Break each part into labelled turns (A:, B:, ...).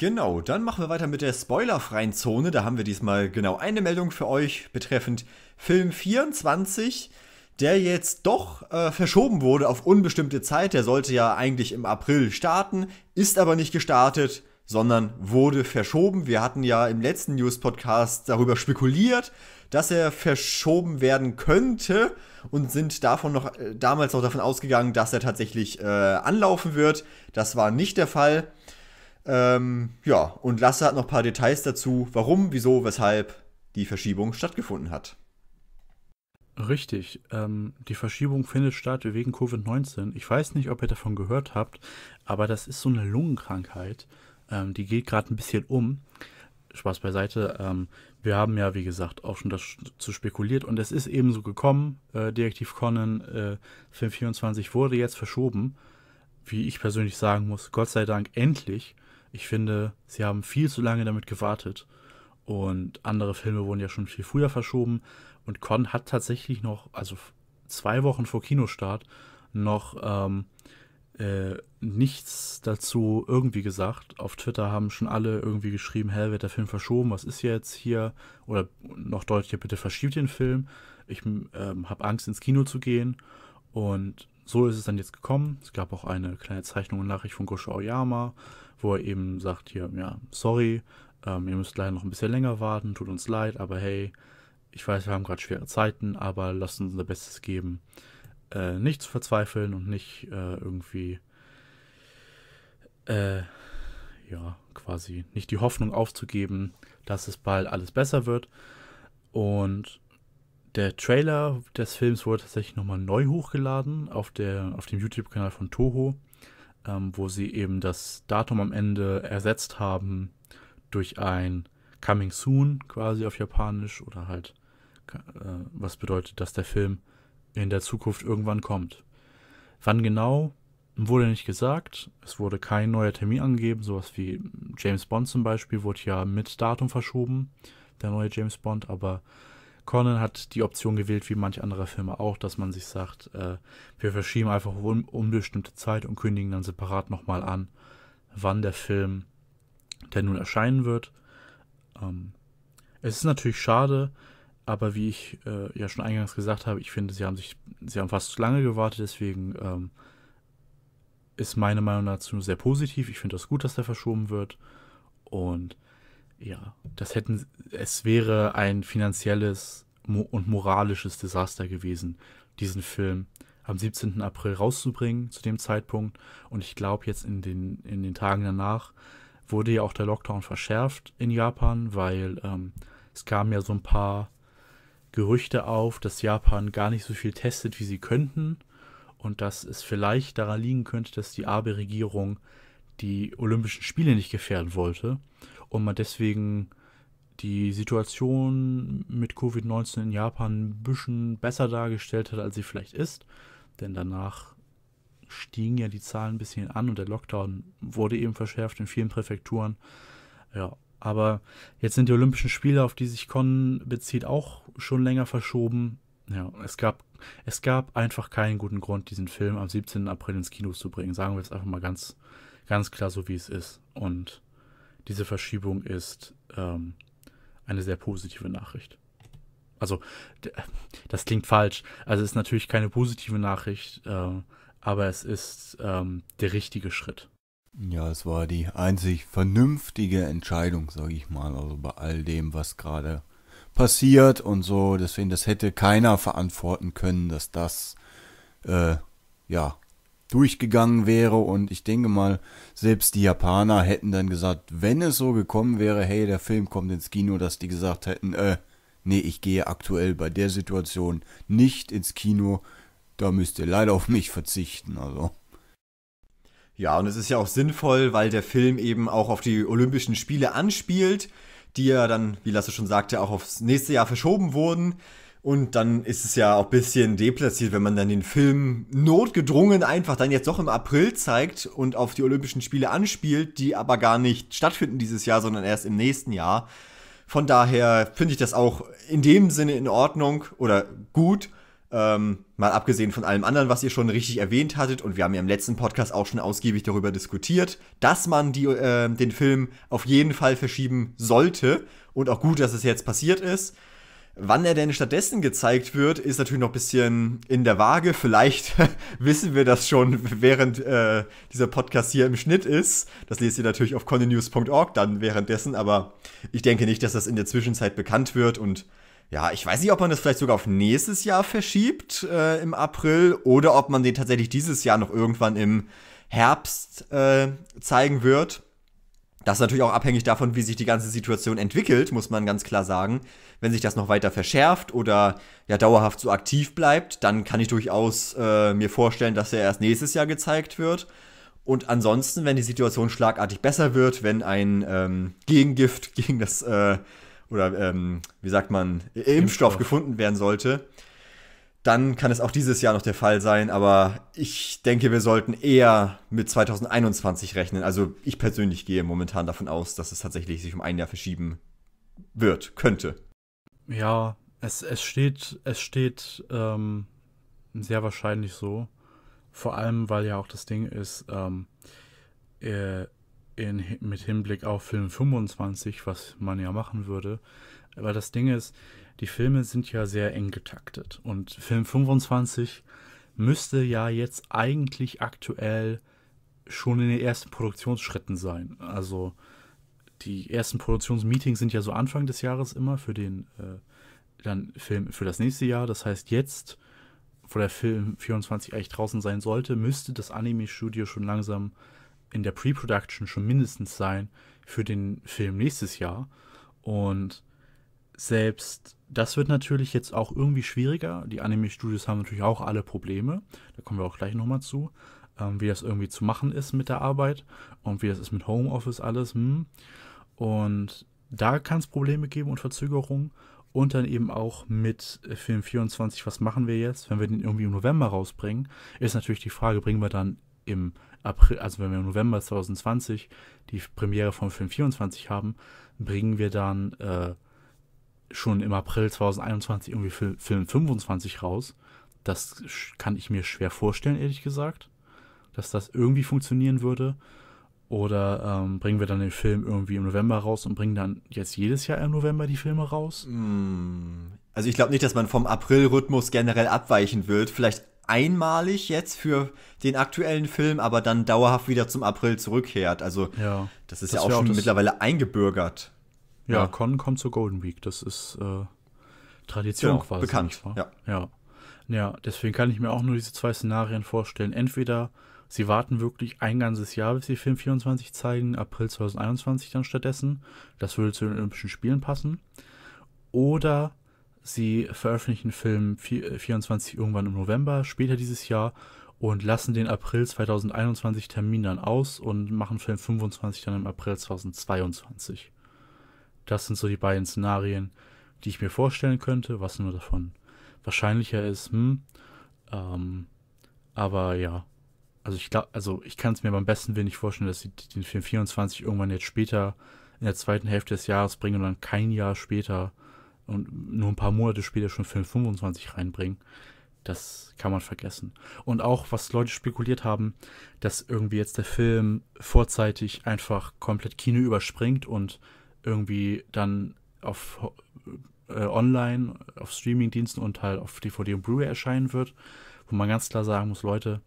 A: Genau, dann machen wir weiter mit der spoilerfreien Zone. Da haben wir diesmal genau eine Meldung für euch betreffend Film 24, der jetzt doch äh, verschoben wurde auf unbestimmte Zeit. Der sollte ja eigentlich im April starten, ist aber nicht gestartet, sondern wurde verschoben. Wir hatten ja im letzten News-Podcast darüber spekuliert, dass er verschoben werden könnte und sind davon noch äh, damals noch davon ausgegangen, dass er tatsächlich äh, anlaufen wird. Das war nicht der Fall. Ähm, ja, und Lasse hat noch ein paar Details dazu, warum, wieso, weshalb die Verschiebung stattgefunden hat.
B: Richtig, ähm, die Verschiebung findet statt wegen Covid-19. Ich weiß nicht, ob ihr davon gehört habt, aber das ist so eine Lungenkrankheit, ähm, die geht gerade ein bisschen um. Spaß beiseite. Ähm, wir haben ja, wie gesagt, auch schon das zu spekuliert und es ist eben so gekommen. Äh, Direktiv Conan äh, 24 wurde jetzt verschoben. Wie ich persönlich sagen muss, Gott sei Dank endlich, ich finde, sie haben viel zu lange damit gewartet. Und andere Filme wurden ja schon viel früher verschoben. Und Con hat tatsächlich noch, also zwei Wochen vor Kinostart, noch ähm, äh, nichts dazu irgendwie gesagt. Auf Twitter haben schon alle irgendwie geschrieben, hä, wird der Film verschoben, was ist jetzt hier? Oder noch deutlicher, bitte verschiebt den Film. Ich ähm, habe Angst, ins Kino zu gehen. Und so ist es dann jetzt gekommen. Es gab auch eine kleine Zeichnung und Nachricht von Gosho Aoyama, wo er eben sagt hier, ja, sorry, ähm, ihr müsst leider noch ein bisschen länger warten, tut uns leid, aber hey, ich weiß, wir haben gerade schwere Zeiten, aber lasst uns unser Bestes geben, äh, nicht zu verzweifeln und nicht äh, irgendwie, äh, ja, quasi nicht die Hoffnung aufzugeben, dass es bald alles besser wird. Und der Trailer des Films wurde tatsächlich nochmal neu hochgeladen auf, der, auf dem YouTube-Kanal von Toho, ähm, wo sie eben das Datum am Ende ersetzt haben durch ein Coming Soon quasi auf Japanisch oder halt, äh, was bedeutet, dass der Film in der Zukunft irgendwann kommt. Wann genau, wurde nicht gesagt. Es wurde kein neuer Termin angegeben, sowas wie James Bond zum Beispiel wurde ja mit Datum verschoben, der neue James Bond, aber Conan hat die Option gewählt, wie manch andere Filme auch, dass man sich sagt, äh, wir verschieben einfach un unbestimmte Zeit und kündigen dann separat nochmal an, wann der Film, der nun erscheinen wird. Ähm, es ist natürlich schade, aber wie ich äh, ja schon eingangs gesagt habe, ich finde, sie haben sich, sie haben fast zu lange gewartet, deswegen ähm, ist meine Meinung dazu sehr positiv. Ich finde das gut, dass der verschoben wird. Und ja, das hätten, es wäre ein finanzielles und moralisches Desaster gewesen, diesen Film am 17. April rauszubringen zu dem Zeitpunkt. Und ich glaube, jetzt in den, in den Tagen danach wurde ja auch der Lockdown verschärft in Japan, weil ähm, es kamen ja so ein paar Gerüchte auf, dass Japan gar nicht so viel testet, wie sie könnten. Und dass es vielleicht daran liegen könnte, dass die Abe-Regierung die Olympischen Spiele nicht gefährden wollte und man deswegen die Situation mit Covid-19 in Japan ein bisschen besser dargestellt hat, als sie vielleicht ist. Denn danach stiegen ja die Zahlen ein bisschen an und der Lockdown wurde eben verschärft in vielen Präfekturen. Ja, aber jetzt sind die Olympischen Spiele, auf die sich Con bezieht, auch schon länger verschoben. Ja, es gab, es gab einfach keinen guten Grund, diesen Film am 17. April ins Kino zu bringen. Sagen wir es einfach mal ganz, ganz klar, so wie es ist. Und diese Verschiebung ist ähm, eine sehr positive Nachricht. Also, das klingt falsch. Also, es ist natürlich keine positive Nachricht, äh, aber es ist ähm, der richtige Schritt.
A: Ja, es war die einzig vernünftige Entscheidung, sage ich mal. Also, bei all dem, was gerade passiert und so. Deswegen, das hätte keiner verantworten können, dass das, äh, ja, durchgegangen wäre. Und ich denke mal, selbst die Japaner hätten dann gesagt, wenn es so gekommen wäre, hey, der Film kommt ins Kino, dass die gesagt hätten, äh, nee, ich gehe aktuell bei der Situation nicht ins Kino, da müsst ihr leider auf mich verzichten, also. Ja, und es ist ja auch sinnvoll, weil der Film eben auch auf die Olympischen Spiele anspielt, die ja dann, wie Lasse schon sagte, auch aufs nächste Jahr verschoben wurden. Und dann ist es ja auch ein bisschen deplatziert, wenn man dann den Film notgedrungen einfach dann jetzt doch im April zeigt und auf die Olympischen Spiele anspielt, die aber gar nicht stattfinden dieses Jahr, sondern erst im nächsten Jahr. Von daher finde ich das auch in dem Sinne in Ordnung oder gut. Ähm, mal abgesehen von allem anderen, was ihr schon richtig erwähnt hattet, und wir haben ja im letzten Podcast auch schon ausgiebig darüber diskutiert, dass man die, äh, den Film auf jeden Fall verschieben sollte und auch gut, dass es jetzt passiert ist. Wann er denn stattdessen gezeigt wird, ist natürlich noch ein bisschen in der Waage. Vielleicht wissen wir das schon, während äh, dieser Podcast hier im Schnitt ist. Das lest ihr natürlich auf connenews.org dann währenddessen, aber ich denke nicht, dass das in der Zwischenzeit bekannt wird und ja, ich weiß nicht, ob man das vielleicht sogar auf nächstes Jahr verschiebt äh, im April oder ob man den tatsächlich dieses Jahr noch irgendwann im Herbst äh, zeigen wird. Das ist natürlich auch abhängig davon, wie sich die ganze Situation entwickelt, muss man ganz klar sagen. Wenn sich das noch weiter verschärft oder ja dauerhaft so aktiv bleibt, dann kann ich durchaus äh, mir vorstellen, dass er erst nächstes Jahr gezeigt wird. Und ansonsten, wenn die Situation schlagartig besser wird, wenn ein ähm, Gegengift gegen das äh, oder ähm, wie sagt man, Impfstoff, Impfstoff gefunden werden sollte, dann kann es auch dieses Jahr noch der Fall sein, aber ich denke, wir sollten eher mit 2021 rechnen. Also ich persönlich gehe momentan davon aus, dass es tatsächlich sich um ein Jahr verschieben wird, könnte.
B: Ja, es, es steht, es steht ähm, sehr wahrscheinlich so. Vor allem, weil ja auch das Ding ist, ähm, äh, in, mit Hinblick auf Film 25, was man ja machen würde, weil das Ding ist, die Filme sind ja sehr eng getaktet. Und Film 25 müsste ja jetzt eigentlich aktuell schon in den ersten Produktionsschritten sein. Also die ersten Produktionsmeetings sind ja so Anfang des Jahres immer für den äh, dann Film für das nächste Jahr. Das heißt, jetzt, wo der Film 24 eigentlich draußen sein sollte, müsste das Anime-Studio schon langsam in der Pre-Production schon mindestens sein für den Film nächstes Jahr. Und selbst das wird natürlich jetzt auch irgendwie schwieriger. Die Anime-Studios haben natürlich auch alle Probleme. Da kommen wir auch gleich nochmal zu, ähm, wie das irgendwie zu machen ist mit der Arbeit und wie das ist mit Homeoffice alles. Hm. Und da kann es Probleme geben und Verzögerungen. Und dann eben auch mit Film 24, was machen wir jetzt? Wenn wir den irgendwie im November rausbringen, ist natürlich die Frage, bringen wir dann im April, also wenn wir im November 2020 die Premiere von Film 24 haben, bringen wir dann äh, schon im April 2021 irgendwie Film, Film 25 raus. Das kann ich mir schwer vorstellen, ehrlich gesagt, dass das irgendwie funktionieren würde. Oder ähm, bringen wir dann den
A: Film irgendwie im November raus und bringen dann jetzt jedes Jahr im November die Filme raus? Mm. Also ich glaube nicht, dass man vom April-Rhythmus generell abweichen wird. Vielleicht einmalig jetzt für den aktuellen Film, aber dann dauerhaft wieder zum April zurückkehrt. Also ja, das ist das ja auch schon auch mittlerweile eingebürgert. Ja, ja. Con kommt zur Golden
B: Week. Das ist äh, Tradition genau, quasi. Bekannt. Ja. ja. Ja, deswegen kann ich mir auch nur diese zwei Szenarien vorstellen. Entweder sie warten wirklich ein ganzes Jahr, bis sie Film 24 zeigen, April 2021 dann stattdessen. Das würde zu den Olympischen Spielen passen. Oder sie veröffentlichen Film 24 äh, irgendwann im November, später dieses Jahr und lassen den April 2021 Termin dann aus und machen Film 25 dann im April 2022. Das sind so die beiden Szenarien, die ich mir vorstellen könnte, was nur davon wahrscheinlicher ist. Hm. Ähm, aber ja, also ich glaube, also ich kann es mir beim besten Willen nicht vorstellen, dass sie den Film 24 irgendwann jetzt später in der zweiten Hälfte des Jahres bringen und dann kein Jahr später und nur ein paar Monate später schon Film 25 reinbringen. Das kann man vergessen. Und auch, was Leute spekuliert haben, dass irgendwie jetzt der Film vorzeitig einfach komplett Kino überspringt und irgendwie dann auf äh, online, auf Streamingdiensten und halt auf DVD und Blu-ray erscheinen wird, wo man ganz klar sagen muss, Leute,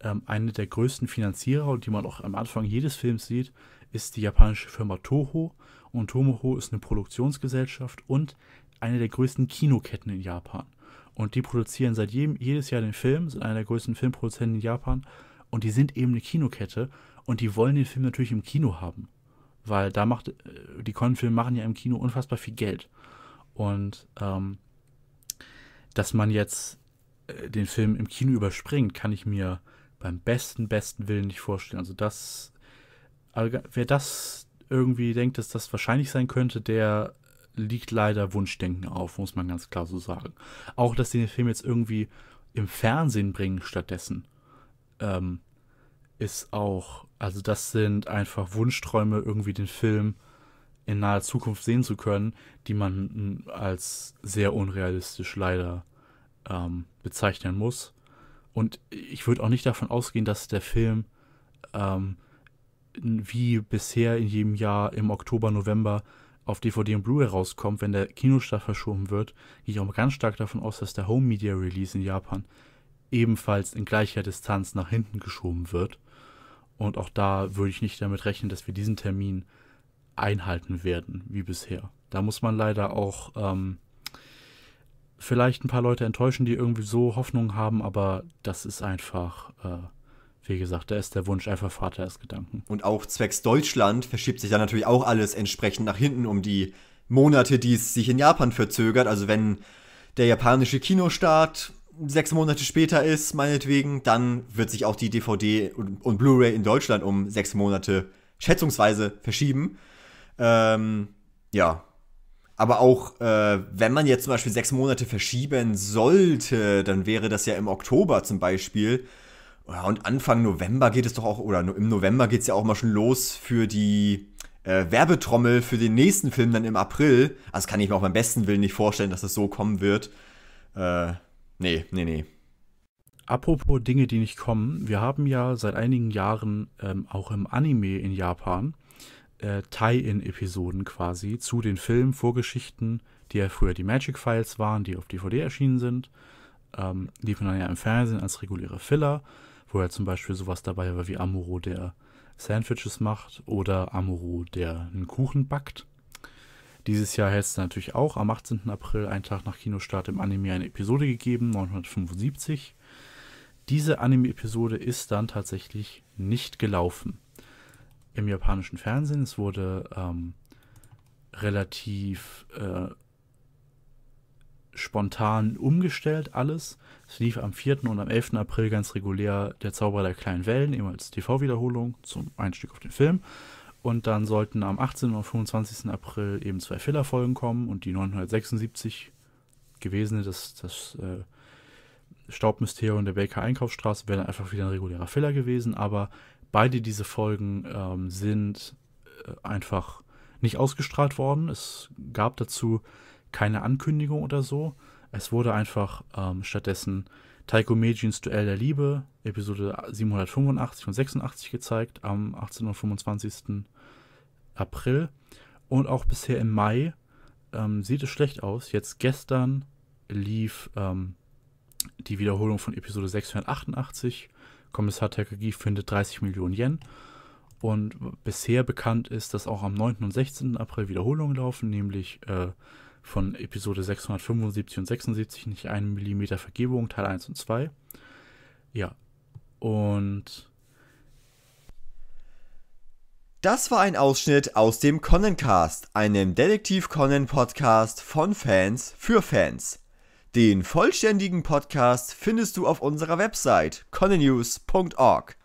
B: ähm, eine der größten Finanzierer und die man auch am Anfang jedes Films sieht, ist die japanische Firma Toho und Tomoho ist eine Produktionsgesellschaft und eine der größten Kinoketten in Japan. Und die produzieren seit jedem, jedes Jahr den Film, sind einer der größten Filmproduzenten in Japan. Und die sind eben eine Kinokette und die wollen den Film natürlich im Kino haben. Weil da macht, äh, die Con-Filme machen ja im Kino unfassbar viel Geld. Und ähm, dass man jetzt äh, den Film im Kino überspringt, kann ich mir beim besten, besten Willen nicht vorstellen. Also das, wer das irgendwie denkt, dass das wahrscheinlich sein könnte, der liegt leider Wunschdenken auf, muss man ganz klar so sagen. Auch, dass sie den Film jetzt irgendwie im Fernsehen bringen stattdessen. Ähm, ist auch, also das sind einfach Wunschträume, irgendwie den Film in naher Zukunft sehen zu können, die man hm, als sehr unrealistisch leider ähm, bezeichnen muss. Und ich würde auch nicht davon ausgehen, dass der Film ähm, wie bisher in jedem Jahr im Oktober, November auf DVD und Blu-ray rauskommt, wenn der Kinostart verschoben wird, gehe ich auch ganz stark davon aus, dass der Home Media Release in Japan ebenfalls in gleicher Distanz nach hinten geschoben wird. Und auch da würde ich nicht damit rechnen, dass wir diesen Termin einhalten werden, wie bisher. Da muss man leider auch ähm, vielleicht ein paar Leute enttäuschen, die irgendwie so Hoffnung haben, aber das ist einfach,
A: äh, wie gesagt, da ist der Wunsch einfach Vater des Gedanken. Und auch zwecks Deutschland verschiebt sich dann natürlich auch alles entsprechend nach hinten um die Monate, die es sich in Japan verzögert. Also wenn der japanische Kinostart sechs Monate später ist, meinetwegen, dann wird sich auch die DVD und, Blu-ray in Deutschland um sechs Monate schätzungsweise verschieben. Ähm, ja. Aber auch, äh, wenn man jetzt zum Beispiel sechs Monate verschieben sollte, dann wäre das ja im Oktober zum Beispiel. Und Anfang November geht es doch auch, oder im November geht es ja auch mal schon los für die äh, Werbetrommel für den nächsten Film dann im April. Also kann ich mir auch beim besten Willen nicht vorstellen, dass das so kommen wird. Äh, Nee, nee, nee. Apropos Dinge, die nicht
B: kommen, wir haben ja seit einigen Jahren ähm, auch im Anime in Japan äh, Tie-In-Episoden quasi zu den Filmen, Vorgeschichten, die ja früher die Magic Files waren, die auf DVD erschienen sind. Ähm, liefen dann ja im Fernsehen als reguläre Filler, wo ja zum Beispiel sowas dabei war wie Amuro, der Sandwiches macht oder Amuro, der einen Kuchen backt. Dieses Jahr hätte es natürlich auch am 18. April, einen Tag nach Kinostart im Anime, eine Episode gegeben, 975. Diese Anime-Episode ist dann tatsächlich nicht gelaufen. Im japanischen Fernsehen, es wurde ähm, relativ äh, spontan umgestellt alles. Es lief am 4. und am 11. April ganz regulär Der Zauberer der kleinen Wellen, ebenfalls TV-Wiederholung zum Einstieg auf den Film. Und dann sollten am 18. und 25. April eben zwei Filler-Folgen kommen und die 976 gewesene, das, das äh, Staubmysterium der Baker Einkaufsstraße, wäre dann einfach wieder ein regulärer Filler gewesen. Aber beide diese Folgen ähm, sind äh, einfach nicht ausgestrahlt worden. Es gab dazu keine Ankündigung oder so. Es wurde einfach ähm, stattdessen Taiko Meijins Duell der Liebe, Episode 785 und 86 gezeigt am 18. und 25. April und auch bisher im Mai ähm, sieht es schlecht aus. Jetzt gestern lief ähm, die Wiederholung von Episode 688. Kommissar Takagi findet 30 Millionen Yen. Und bisher bekannt ist, dass auch am 9. und 16. April Wiederholungen laufen, nämlich äh, von Episode 675 und 76 nicht 1 mm Vergebung, Teil 1 und 2. Ja.
A: Und das war ein Ausschnitt aus dem Connencast, einem Detektiv Conan Podcast von Fans für Fans. Den vollständigen Podcast findest du auf unserer Website connenews.org.